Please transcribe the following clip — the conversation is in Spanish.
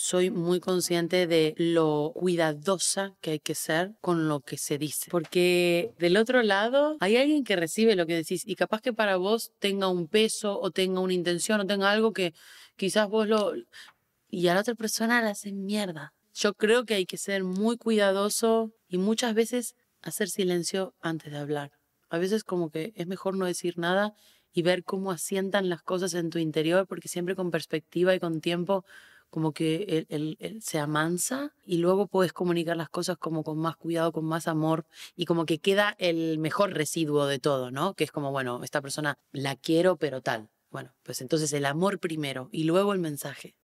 soy muy consciente de lo cuidadosa que hay que ser con lo que se dice. Porque del otro lado hay alguien que recibe lo que decís y capaz que para vos tenga un peso o tenga una intención o tenga algo que quizás vos lo... Y a la otra persona la hacen mierda. Yo creo que hay que ser muy cuidadoso y muchas veces hacer silencio antes de hablar. A veces como que es mejor no decir nada y ver cómo asientan las cosas en tu interior, porque siempre con perspectiva y con tiempo como que se amansa y luego puedes comunicar las cosas como con más cuidado, con más amor y como que queda el mejor residuo de todo, ¿no? Que es como, bueno, esta persona la quiero pero tal. Bueno, pues entonces el amor primero y luego el mensaje.